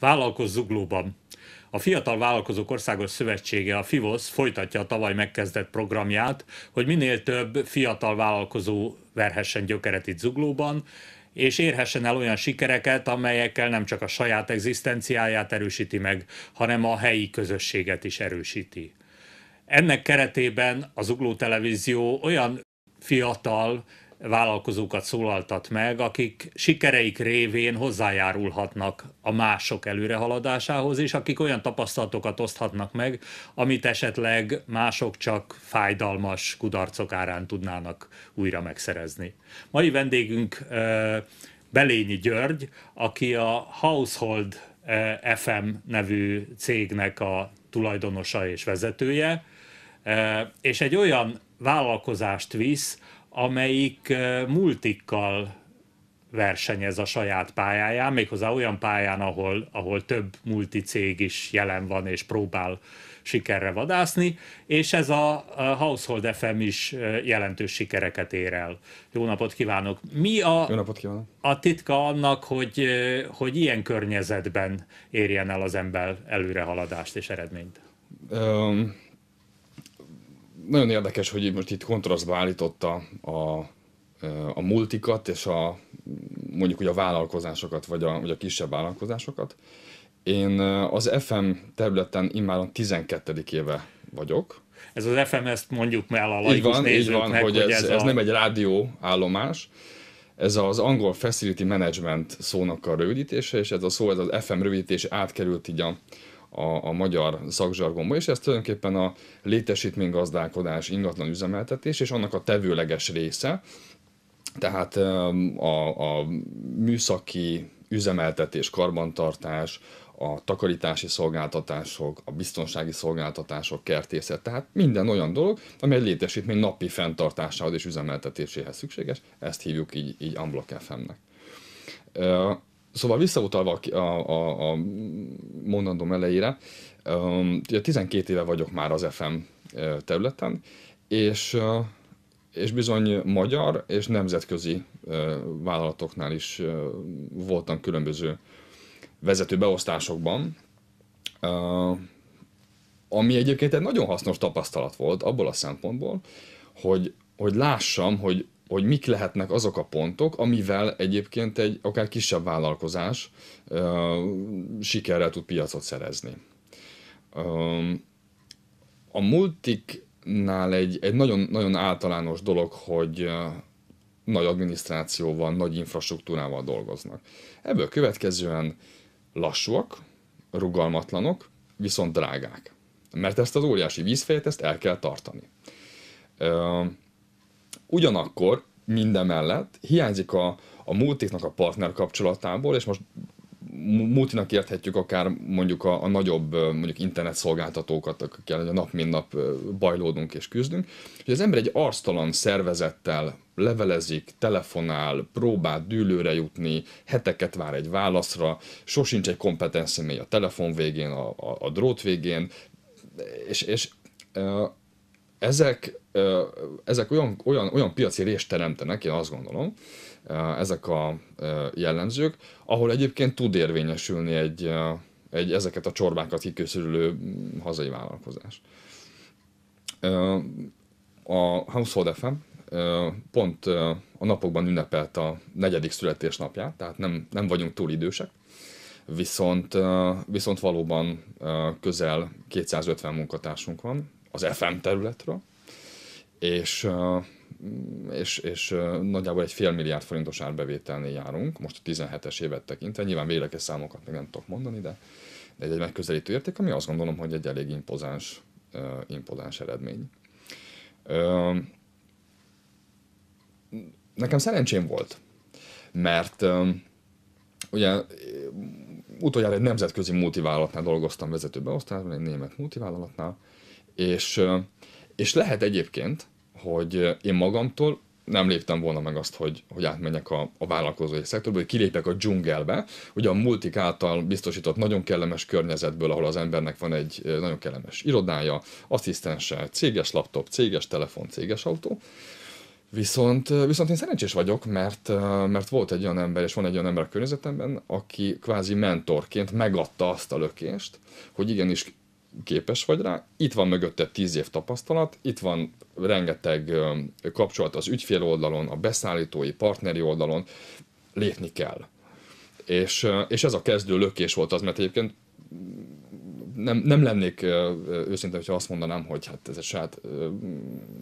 Vállalkozz zuglóban. A Fiatal Vállalkozók Országos Szövetsége, a FIVOSZ folytatja a tavaly megkezdett programját, hogy minél több fiatal vállalkozó verhessen gyökeret itt zuglóban, és érhessen el olyan sikereket, amelyekkel nem csak a saját egzisztenciáját erősíti meg, hanem a helyi közösséget is erősíti. Ennek keretében az Ugló Televízió olyan fiatal vállalkozókat szólaltat meg, akik sikereik révén hozzájárulhatnak a mások előrehaladásához, és akik olyan tapasztalatokat oszthatnak meg, amit esetleg mások csak fájdalmas kudarcok árán tudnának újra megszerezni. Mai vendégünk Belényi György, aki a Household FM nevű cégnek a tulajdonosa és vezetője, és egy olyan vállalkozást visz, amelyik multikkal versenyez a saját pályáján, méghozzá olyan pályán, ahol, ahol több multicég is jelen van és próbál sikerre vadászni, és ez a Household FM is jelentős sikereket ér el. Jó napot kívánok! Mi a, Jó napot kívánok. a titka annak, hogy, hogy ilyen környezetben érjen el az ember előrehaladást és eredményt? Um nagyon érdekes, hogy most itt kontrasztba állította a, a multikat és a, mondjuk hogy a vállalkozásokat, vagy a, vagy a kisebb vállalkozásokat. Én az FM területen immár a 12. éve vagyok. Ez az FM, ezt mondjuk már a Így van, így van hogy, hogy ez, ez, a... ez nem egy állomás, ez az angol Facility Management szónak a rövidítése, és ez a szó, ez az FM rövidítés átkerült így a, a, a magyar szakzsargomba, és ez tulajdonképpen a létesítménygazdálkodás, ingatlan üzemeltetés, és annak a tevőleges része, tehát a, a műszaki üzemeltetés, karbantartás, a takarítási szolgáltatások, a biztonsági szolgáltatások, kertészet, tehát minden olyan dolog, ami egy létesítmény napi fenntartásához és üzemeltetéséhez szükséges, ezt hívjuk így, így Unblock FM-nek. Szóval visszautalva a, a, a mondandom elejére, um, 12 éve vagyok már az FM területen, és, és bizony magyar és nemzetközi vállalatoknál is voltam különböző vezető beosztásokban, ami egyébként egy nagyon hasznos tapasztalat volt abból a szempontból, hogy, hogy lássam, hogy hogy mik lehetnek azok a pontok, amivel egyébként egy akár kisebb vállalkozás sikerrel tud piacot szerezni. a multiknál egy, egy nagyon, nagyon általános dolog, hogy nagy adminisztrációval, nagy infrastruktúrával dolgoznak. Ebből következően lassúak, rugalmatlanok, viszont drágák. Mert ezt az óriási vízfejet, ezt el kell tartani. Ugyanakkor mindemellett hiányzik a, a multiknak a partner kapcsolatából, és most multinak érthetjük akár mondjuk a, a nagyobb mondjuk internet szolgáltatókat, akikkel a nap mint nap bajlódunk és küzdünk, hogy az ember egy arctalan szervezettel levelezik, telefonál, próbál dűlőre jutni, heteket vár egy válaszra, sosincs egy kompetens személy a telefon végén, a, a, a drót végén, és, és ezek, ezek olyan, olyan, olyan piaci részt teremtenek, én azt gondolom, ezek a jellemzők, ahol egyébként tud érvényesülni egy, egy ezeket a csorbákat kiköszörülő hazai vállalkozás. A Household FM pont a napokban ünnepelt a negyedik születésnapját, tehát nem, nem vagyunk túl idősek, viszont, viszont valóban közel 250 munkatársunk van, az FM területről, és, és, és nagyjából egy fél milliárd forintos árbevételnél járunk, most a 17-es évet tekintve, nyilván véleges számokat még nem tudok mondani, de, de egy, egy megközelítő érték, ami azt gondolom, hogy egy elég impozáns, impozáns eredmény. Nekem szerencsém volt, mert ugye utoljára egy nemzetközi multivállalatnál dolgoztam vezetőbe, aztán egy német multivállalatnál, és, és lehet egyébként, hogy én magamtól nem léptem volna meg azt, hogy, hogy átmenjek a, a vállalkozói szektorba, hogy kilépek a dzsungelbe, ugye a multik által biztosított nagyon kellemes környezetből, ahol az embernek van egy nagyon kellemes irodája, asszisztense, céges laptop, céges telefon, céges autó, Viszont, viszont én szerencsés vagyok, mert, mert volt egy olyan ember, és van egy olyan ember a környezetemben, aki kvázi mentorként megadta azt a lökést, hogy igenis képes vagy rá, itt van mögötte 10 év tapasztalat, itt van rengeteg kapcsolat az ügyfél oldalon, a beszállítói, partneri oldalon, lépni kell. És, és ez a kezdő lökés volt az, mert egyébként nem, nem lennék őszinte, hogyha azt mondanám, hogy hát ez egy saját,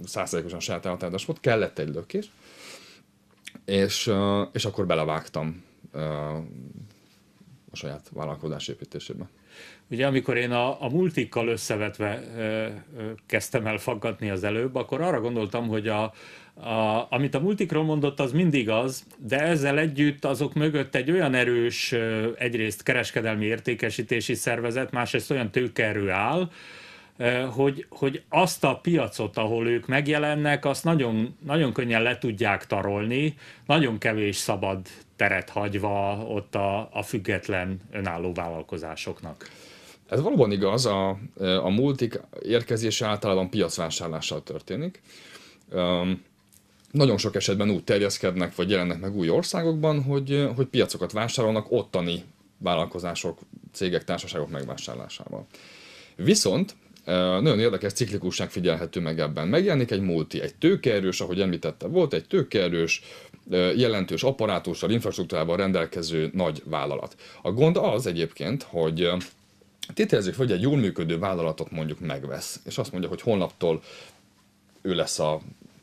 százszerzékosan saját átállás volt, kellett egy lökés, és, és akkor belevágtam a saját vállalkozás építésében. Ugye amikor én a, a multikkal összevetve ö, ö, kezdtem el faggatni az előbb, akkor arra gondoltam, hogy a, a, amit a multikról mondott, az mindig az, de ezzel együtt azok mögött egy olyan erős, ö, egyrészt kereskedelmi értékesítési szervezet, másrészt olyan tőkerő áll, hogy, hogy azt a piacot, ahol ők megjelennek, azt nagyon, nagyon könnyen le tudják tarolni, nagyon kevés szabad teret hagyva ott a, a független önálló vállalkozásoknak. Ez valóban igaz, a, a multik érkezése általában piacvásárlással történik. Um, nagyon sok esetben úgy terjeszkednek, vagy jelennek meg új országokban, hogy, hogy piacokat vásárolnak ottani vállalkozások, cégek, társaságok megvásárlásával. Viszont nagyon érdekes ciklikusság figyelhető meg ebben. Megjelenik egy multi, egy tőkeerős, ahogy említette, volt egy tőkeerős, jelentős apparátussal, infrastruktúrával rendelkező nagy vállalat. A gond az egyébként, hogy tételezzük fel, hogy egy jól működő vállalatot mondjuk megvesz, és azt mondja, hogy holnaptól ő lesz a,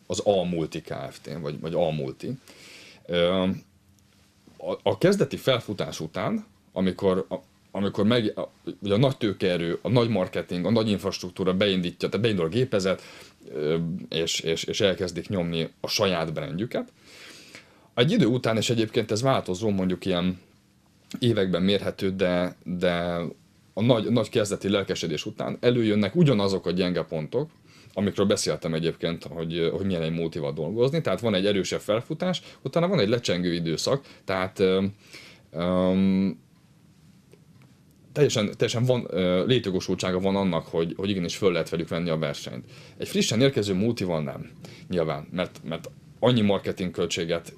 az A multi Kft. vagy, vagy A multi. A, a kezdeti felfutás után, amikor a, amikor meg, a, ugye a nagy tőkeerő, a nagy marketing, a nagy infrastruktúra beindítja, tehát beindul a gépezet, és, és, és elkezdik nyomni a saját brandjüket. Egy idő után, és egyébként ez változó, mondjuk ilyen években mérhető, de, de a nagy, nagy kezdeti lelkesedés után előjönnek ugyanazok a gyenge pontok, amikről beszéltem egyébként, hogy, hogy milyen egy motiva dolgozni, tehát van egy erősebb felfutás, utána van egy lecsengő időszak, tehát um, teljesen, teljesen van, létjogosultsága van annak, hogy, hogy igenis föl lehet velük venni a versenyt. Egy frissen érkező multival nem, nyilván, mert, mert annyi marketing költséget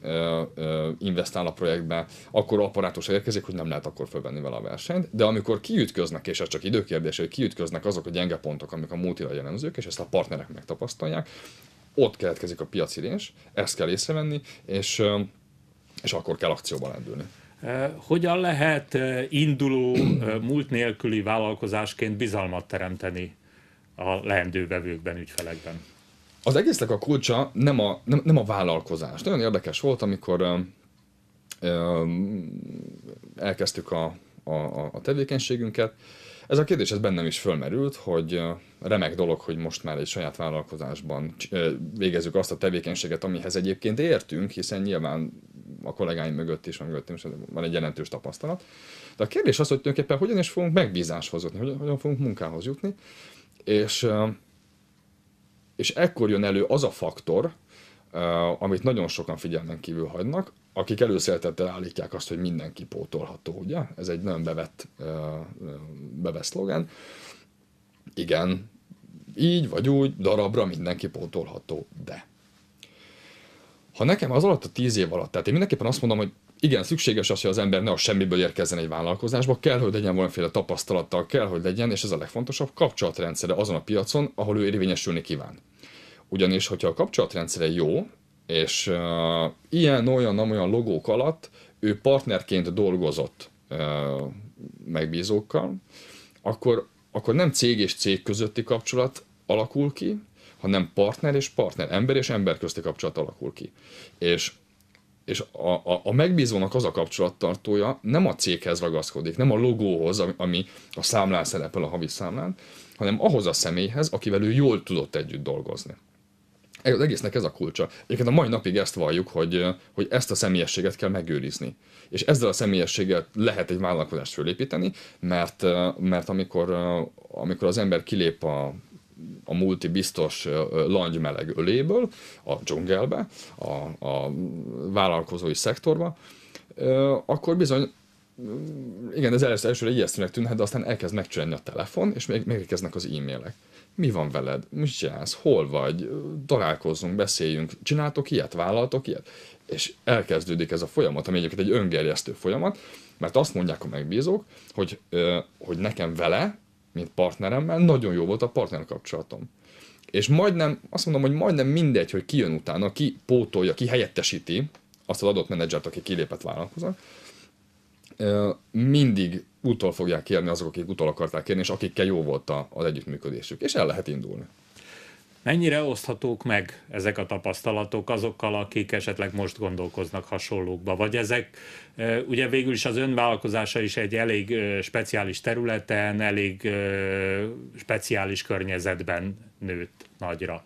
investál a projektbe, akkor apparátus érkezik, hogy nem lehet akkor fölvenni vele a versenyt, de amikor kiütköznek, és ez csak időkérdés, hogy kiütköznek azok a gyenge pontok, amik a múlti jellemzők, és ezt a partnerek megtapasztalják, ott keletkezik a piacirés, ezt kell észrevenni, és, és akkor kell akcióba lendülni. Hogyan lehet induló, múlt nélküli vállalkozásként bizalmat teremteni a leendő vevőkben, ügyfelekben? az egésznek a kulcsa nem a, nem, nem a vállalkozás. Nagyon érdekes volt, amikor ö, ö, elkezdtük a, a, a tevékenységünket. Ez a kérdés ez bennem is fölmerült, hogy remek dolog, hogy most már egy saját vállalkozásban végezzük azt a tevékenységet, amihez egyébként értünk, hiszen nyilván a kollégáim mögött is, mögöttem is van egy jelentős tapasztalat. De a kérdés az, hogy tulajdonképpen hogyan is fogunk megbízáshoz jutni, hogyan fogunk munkához jutni, és és ekkor jön elő az a faktor, amit nagyon sokan figyelmen kívül hagynak, akik előszeretettel állítják azt, hogy mindenki pótolható, ugye? Ez egy nagyon bevett, bevett szlogen. Igen, így vagy úgy, darabra mindenki pótolható, de. Ha nekem az alatt a tíz év alatt, tehát én mindenképpen azt mondom, hogy igen, szükséges az, hogy az ember ne a semmiből érkezzen egy vállalkozásba, kell, hogy legyen valamiféle tapasztalattal, kell, hogy legyen, és ez a legfontosabb kapcsolatrendszere azon a piacon, ahol ő érvényesülni kíván. Ugyanis, hogyha a kapcsolatrendszere jó, és uh, ilyen, olyan, nem olyan logók alatt ő partnerként dolgozott uh, megbízókkal, akkor, akkor nem cég és cég közötti kapcsolat alakul ki, hanem partner és partner, ember és ember közti kapcsolat alakul ki. És és a, a, a megbízónak az a kapcsolattartója nem a céghez ragaszkodik, nem a logóhoz, ami a számlán szerepel a havi számlán, hanem ahhoz a személyhez, akivel ő jól tudott együtt dolgozni. Az egésznek ez a kulcsa. Egyébként a mai napig ezt valljuk, hogy, hogy ezt a személyességet kell megőrizni. És ezzel a személyességgel lehet egy vállalkozást fölépíteni, mert, mert amikor, amikor az ember kilép a, a multi biztos langymeleg öléből a dzsungelbe, a, a vállalkozói szektorba, akkor bizony mm, igen, ez először elsőre ijesztőnek tűnhet, de aztán elkezd megcsinálni a telefon, és még megérkeznek az e-mailek. Mi van veled? Mit csinálsz? Hol vagy? Találkozzunk, beszéljünk. Csináltok ilyet? Vállaltok ilyet? És elkezdődik ez a folyamat, ami egyébként egy öngerjesztő folyamat, mert azt mondják a megbízók, hogy, hogy nekem vele mint partneremmel, nagyon jó volt a partnerkapcsolatom. És majdnem, azt mondom, hogy majdnem mindegy, hogy ki jön utána, ki pótolja, ki helyettesíti azt az adott menedzsert, aki kilépett vállalkozó, mindig utol fogják kérni azok, akik utol akarták kérni, és akikkel jó volt az együttműködésük. És el lehet indulni. Mennyire oszthatók meg ezek a tapasztalatok azokkal, akik esetleg most gondolkoznak hasonlókba? Vagy ezek, ugye végül is az önvállalkozása is egy elég speciális területen, elég speciális környezetben nőtt nagyra.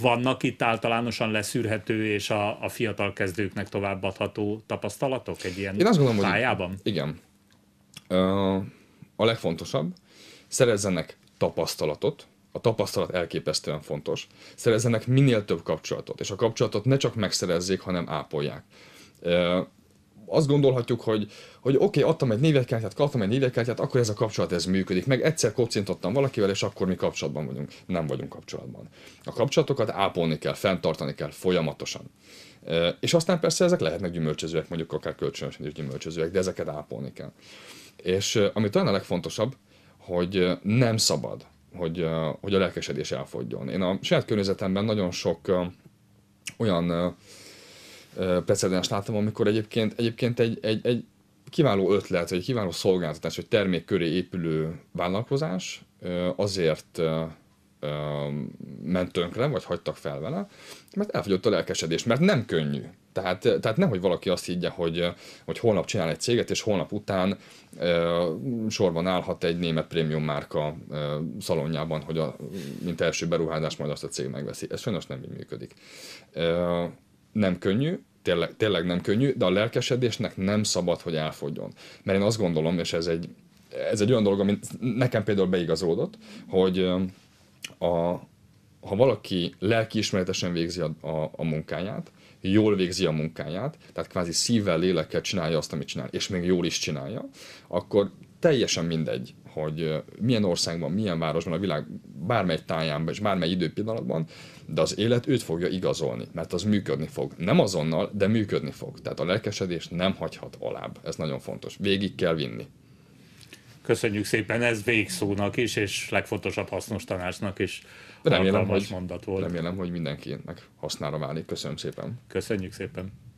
Vannak itt általánosan leszűrhető és a, a fiatal kezdőknek továbbadható tapasztalatok egy ilyen Én azt gondolom, pályában? Hogy igen. A legfontosabb, szerezzenek tapasztalatot, a tapasztalat elképesztően fontos. Szerezzenek minél több kapcsolatot, és a kapcsolatot ne csak megszerezzék, hanem ápolják. E, azt gondolhatjuk, hogy, hogy oké, okay, adtam egy névekártyát, kaptam egy névekártyát, akkor ez a kapcsolat, ez működik. Meg egyszer kocintottam valakivel, és akkor mi kapcsolatban vagyunk. Nem vagyunk kapcsolatban. A kapcsolatokat ápolni kell, fenntartani kell folyamatosan. E, és aztán persze ezek lehetnek gyümölcsözőek, mondjuk akár kölcsönösen is gyümölcsözőek, de ezeket ápolni kell. És ami talán a legfontosabb, hogy nem szabad hogy, hogy a lelkesedés elfogjon. Én a saját környezetemben nagyon sok olyan precedens láttam, amikor egyébként, egyébként egy, egy, egy kiváló ötlet, vagy egy kiváló szolgáltatás, vagy termék köré épülő vállalkozás azért ment tönkre, vagy hagytak fel vele, mert elfogyott a lelkesedés, mert nem könnyű. Tehát, tehát nehogy valaki azt higgye, hogy, hogy holnap csinál egy céget, és holnap után e, sorban állhat egy német prémium márka e, szalonjában, hogy a, mint első beruházás majd azt a cég megveszi. Ez sajnos nem így működik. E, nem könnyű, tényleg, tényleg nem könnyű, de a lelkesedésnek nem szabad, hogy elfogjon. Mert én azt gondolom, és ez egy, ez egy olyan dolog, ami nekem például beigazódott, hogy a, ha valaki lelkiismeretesen végzi a, a, a munkáját, jól végzi a munkáját, tehát kvázi szívvel, lélekkel csinálja azt, amit csinál, és még jól is csinálja, akkor teljesen mindegy, hogy milyen országban, milyen városban, a világ bármely táján és bármely időpillanatban, de az élet őt fogja igazolni, mert az működni fog. Nem azonnal, de működni fog. Tehát a lelkesedés nem hagyhat alább. Ez nagyon fontos. Végig kell vinni köszönjük szépen, ez végszónak is, és legfontosabb hasznos tanácsnak is. Remélem, hogy, mondat volt. remélem, hogy mindenkinek hasznára válik. Köszönöm szépen. Köszönjük szépen.